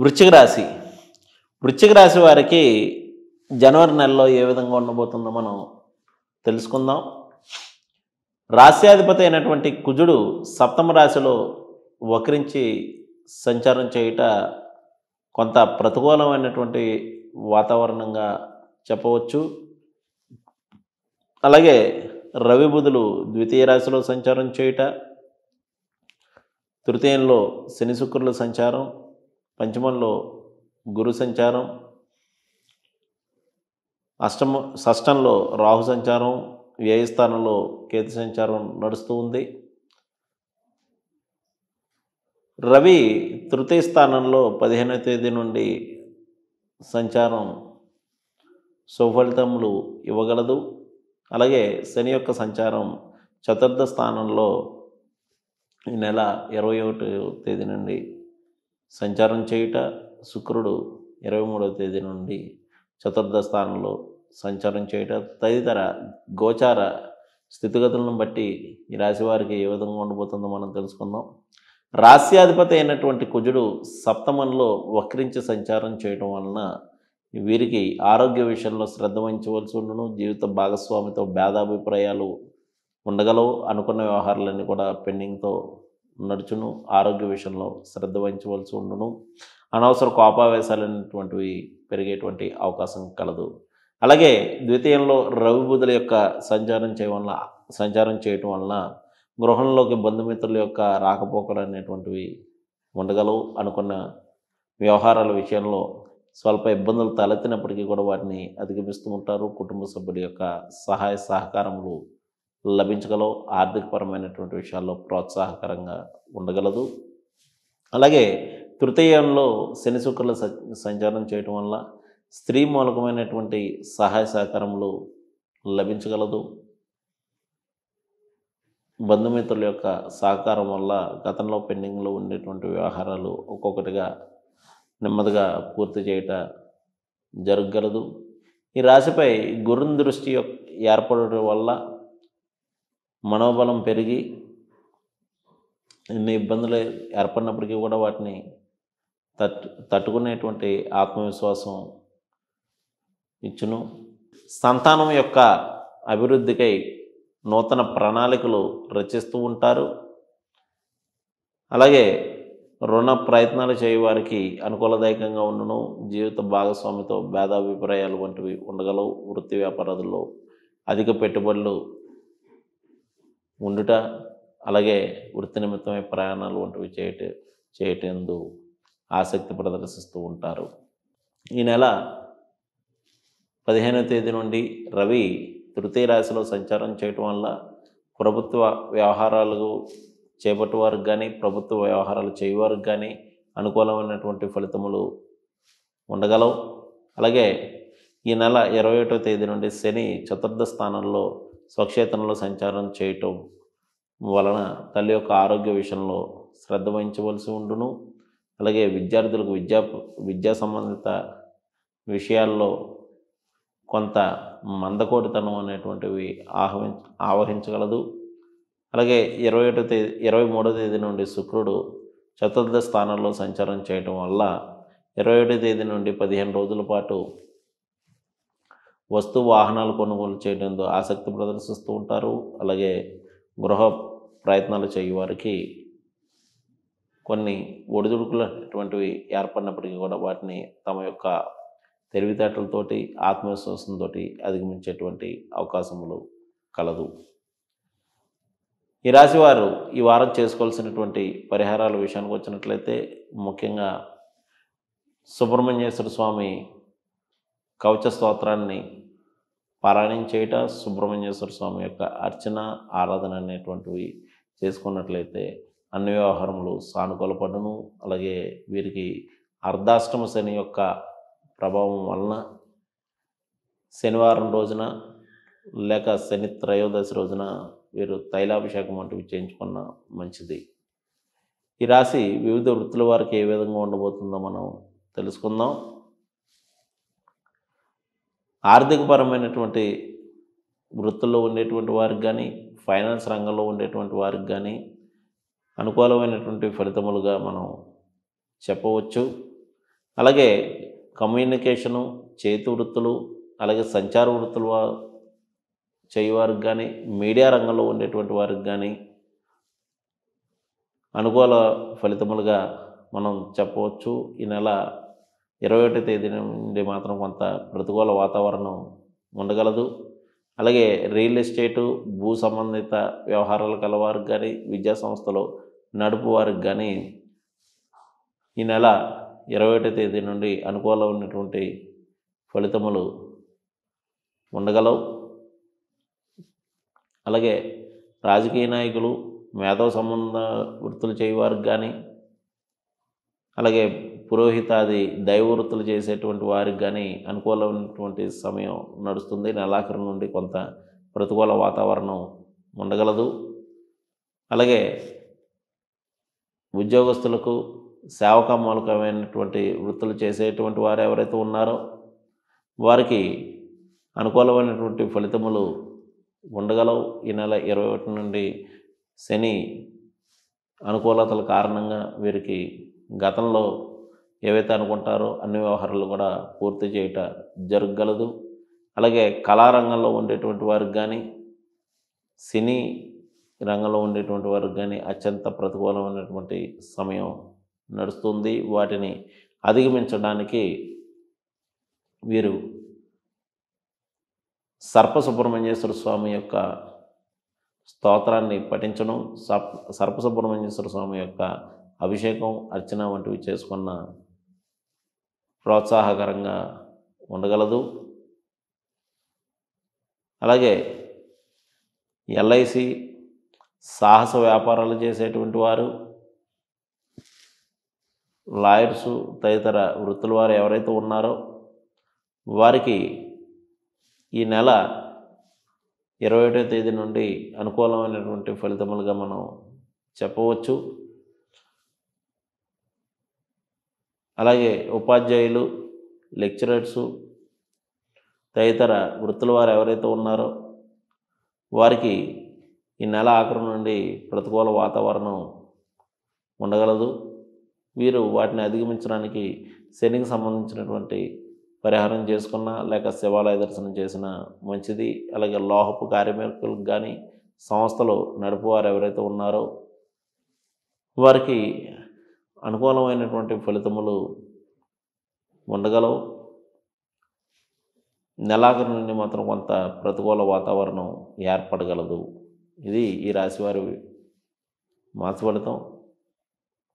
వృశ్చిక రాశి వృశ్చిక రాశి వారికి జనవరి నెలలో ఏ విధంగా ఉండబోతుందో మనం తెలుసుకుందాం రాశ్యాధిపతి అయినటువంటి కుజుడు సప్తమ రాశిలో వక్రించి సంచారం చేయుట కొంత ప్రతికూలమైనటువంటి వాతావరణంగా చెప్పవచ్చు అలాగే రవి బుధులు ద్వితీయ రాశిలో సంచారం చేయుట తృతీయంలో శని శుక్రుల సంచారం పంచమంలో గురు సంచారం అష్టమ షష్టంలో రాహు సంచారం వ్యయస్థానంలో కేతు సంచారం నడుస్తూ ఉంది రవి తృతీయ స్థానంలో పదిహేనవ తేదీ నుండి సంచారం సుఫలితములు ఇవ్వగలదు అలాగే శని యొక్క సంచారం చతుర్థ స్థానంలో ఈ నెల ఇరవై ఒకటి తేదీ నుండి సంచారం చేయుట శుక్రుడు ఇరవై మూడవ తేదీ నుండి చతుర్థ స్థానంలో సంచారం చేయుట తదితర గోచార స్థితిగతులను బట్టి ఈ రాశి వారికి ఏ విధంగా ఉండబోతుందో మనం తెలుసుకుందాం రాశ్యాధిపతి అయినటువంటి కుజుడు సప్తమంలో వక్రించి సంచారం చేయడం వలన వీరికి ఆరోగ్య విషయంలో శ్రద్ధ వహించవలసి ఉండను జీవిత భాగస్వామితో భేదాభిప్రాయాలు ఉండగలవు అనుకున్న వ్యవహారాలన్నీ కూడా పెండింగ్తో నడుచును ఆరోగ్య విషయంలో శ్రద్ధ వహించవలసి ఉండును అనవసర కోపావేశాలు అనేటువంటివి పెరిగేటువంటి అవకాశం కలదు అలాగే ద్వితీయంలో రవి బుధుల యొక్క సంచారం చేయడం వల్ల సంచారం చేయటం వలన గృహంలోకి బంధుమిత్రుల యొక్క రాకపోకలు అనేటువంటివి ఉండగలవు అనుకున్న వ్యవహారాల విషయంలో స్వల్ప ఇబ్బందులు తలెత్తినప్పటికీ కూడా వాటిని అధిగమిస్తూ ఉంటారు కుటుంబ సభ్యుల యొక్క సహాయ సహకారములు లభించగలవు ఆర్థికపరమైనటువంటి విషయాల్లో ప్రోత్సాహకరంగా ఉండగలదు అలాగే తృతీయంలో శని శుక్రుల సంచారం చేయటం వల్ల స్త్రీ మూలకమైనటువంటి సహాయ సహకారములు లభించగలదు బంధుమిత్రుల యొక్క సహకారం వల్ల గతంలో పెండింగ్లో ఉండేటువంటి వ్యవహారాలు ఒక్కొక్కటిగా నెమ్మదిగా పూర్తి చేయట జరగగలదు ఈ రాశిపై గురుని దృష్టి ఏర్పడటం వల్ల మనోబలం పెరిగి ఎన్ని ఇబ్బందులు ఏర్పడినప్పటికీ కూడా వాటిని తట్టు తట్టుకునేటువంటి ఆత్మవిశ్వాసం ఇచ్చును సంతానం యొక్క అభివృద్ధికై నూతన ప్రణాళికలు రచిస్తూ ఉంటారు అలాగే రుణ ప్రయత్నాలు చేయవారికి అనుకూలదాయకంగా ఉండును జీవిత భాగస్వామితో భేదాభిప్రాయాలు వంటివి ఉండగలవు వృత్తి వ్యాపారాదుల్లో అధిక పెట్టుబడులు ఉండుట అలాగే వృత్తి నిమిత్తమై ప్రయాణాలు వంటివి చేయట చేయటందు ఆసక్తి ప్రదర్శిస్తూ ఉంటారు ఈ నెల పదిహేనవ తేదీ నుండి రవి తృతీయ రాశిలో సంచారం చేయటం వల్ల ప్రభుత్వ వ్యవహారాలు చేపట్టువారికి కానీ ప్రభుత్వ వ్యవహారాలు చేయవారికి కానీ అనుకూలమైనటువంటి ఫలితములు ఉండగలవు అలాగే ఈ నెల ఇరవై ఒకటో తేదీ నుండి శని చతుర్థ స్థానంలో స్వక్షేత్రంలో సంచారం చేయటం వలన తల్లి యొక్క ఆరోగ్య విషయంలో శ్రద్ధ వహించవలసి ఉండును అలాగే విద్యార్థులకు విద్యా విద్యా సంబంధిత విషయాల్లో కొంత మందకోటితనం అనేటువంటివి ఆహ్వ ఆవహించగలదు అలాగే ఇరవై ఒకటో తేదీ ఇరవై మూడో తేదీ నుండి శుక్రుడు చతుర్థ స్థానంలో సంచారం చేయటం వల్ల ఇరవై ఒకటో తేదీ నుండి పదిహేను రోజుల పాటు వస్తు వాహనాలు కొనుగోలు చేయడంలో ఆసక్తి ప్రదర్శిస్తూ ఉంటారు అలాగే గృహ ప్రయత్నాలు చేయవారికి కొన్ని ఒడిదుడుకులు అనేటువంటివి ఏర్పడినప్పటికీ కూడా వాటిని తమ యొక్క తెలివితేటలతోటి ఆత్మవిశ్వాసంతో అధిగమించేటువంటి అవకాశములు కలదు ఈ రాశి వారు ఈ వారం చేసుకోవాల్సినటువంటి పరిహారాల విషయానికి వచ్చినట్లయితే ముఖ్యంగా సుబ్రహ్మణ్యేశ్వర స్వామి కవచ స్తోత్రాన్ని పారాయణం చేయట సుబ్రహ్మణ్యేశ్వర స్వామి యొక్క అర్చన ఆరాధన అనేటువంటివి చేసుకున్నట్లయితే అన్ని వ్యవహారములు సానుకూల పడును అలాగే వీరికి అర్ధాష్టమ శని యొక్క ప్రభావం వలన శనివారం రోజున లేక శని త్రయోదశి రోజున వీరు తైలాభిషేకం వంటివి చేయించుకున్న మంచిది ఈ రాశి వివిధ వృత్తుల వారికి ఏ విధంగా ఉండబోతుందో మనం తెలుసుకుందాం ఆర్థికపరమైనటువంటి వృత్తుల్లో ఉండేటువంటి వారికి కానీ ఫైనాన్స్ రంగంలో ఉండేటువంటి వారికి కానీ అనుకూలమైనటువంటి ఫలితములుగా మనం చెప్పవచ్చు అలాగే కమ్యూనికేషను చేతి వృత్తులు అలాగే సంచార వృత్తులు చేయవారికి కానీ మీడియా రంగంలో ఉండేటువంటి వారికి కానీ అనుకూల ఫలితములుగా మనం చెప్పవచ్చు ఈ నెల ఇరవై ఒకటి తేదీ నుండి మాత్రం కొంత ప్రతికూల వాతావరణం ఉండగలదు అలాగే రియల్ ఎస్టేటు భూ సంబంధిత వ్యవహారాలు కలవారికి కానీ విద్యా సంస్థలు నడుపు వారికి కానీ ఈ నెల ఇరవై ఒకటి తేదీ నుండి ఉన్నటువంటి ఫలితములు ఉండగలవు అలాగే రాజకీయ నాయకులు మేధో సంబంధ వృత్తులు చేయవారికి కానీ అలాగే పురోహితాది దైవవృత్తులు చేసేటువంటి వారికి కానీ అనుకూలమైనటువంటి సమయం నడుస్తుంది నెలాఖరు నుండి కొంత ప్రతికూల వాతావరణం ఉండగలదు అలాగే ఉద్యోగస్తులకు సేవక మూలకమైనటువంటి వృత్తులు చేసేటువంటి వారు ఎవరైతే ఉన్నారో వారికి అనుకూలమైనటువంటి ఫలితములు ఉండగలవు ఈ నెల ఇరవై ఒకటి నుండి శని అనుకూలతల కారణంగా వీరికి గతంలో ఏవైతే అనుకుంటారో అన్ని వ్యవహారాలు కూడా పూర్తి చేయట జరగలదు అలాగే కళారంగంలో ఉండేటువంటి వారికి కానీ సినీ రంగంలో ఉండేటువంటి వారికి కానీ అత్యంత ప్రతికూలమైనటువంటి సమయం నడుస్తుంది వాటిని అధిగమించడానికి వీరు సర్పసుబ్రహ్మణ్యేశ్వర స్వామి యొక్క స్తోత్రాన్ని పఠించడం సర్ప సర్పసుబ్రహ్మణ్యేశ్వర స్వామి యొక్క అభిషేకం అర్చన వంటివి చేసుకున్న ప్రోత్సాహకరంగా ఉండగలదు అలాగే ఎల్ఐసి సాహస వ్యాపారాలు చేసేటువంటి వారు లాయర్సు తదితర వృత్తుల వారు ఎవరైతే ఉన్నారో వారికి ఈ నెల ఇరవై ఒకటో తేదీ నుండి అనుకూలమైనటువంటి ఫలితములుగా మనం చెప్పవచ్చు అలాగే ఉపాధ్యాయులు లెక్చరర్సు తదితర వృత్తుల వారు ఎవరైతే ఉన్నారో వారికి ఈ నెల ఆఖరు నుండి ప్రతికూల వాతావరణం ఉండగలదు వీరు వాటిని అధిగమించడానికి శనికి సంబంధించినటువంటి పరిహారం చేసుకున్న లేక శివాలయ దర్శనం చేసిన మంచిది అలాగే లోహపు కార్యమేకులకు కానీ సంస్థలు నడుపువారు ఎవరైతే ఉన్నారో వారికి అనుకూలమైనటువంటి ఫలితములు ఉండగలవు నెలాఖరు నుండి మాత్రం కొంత ప్రతికూల వాతావరణం ఏర్పడగలదు ఇది ఈ రాశివారి మాస ఫలితం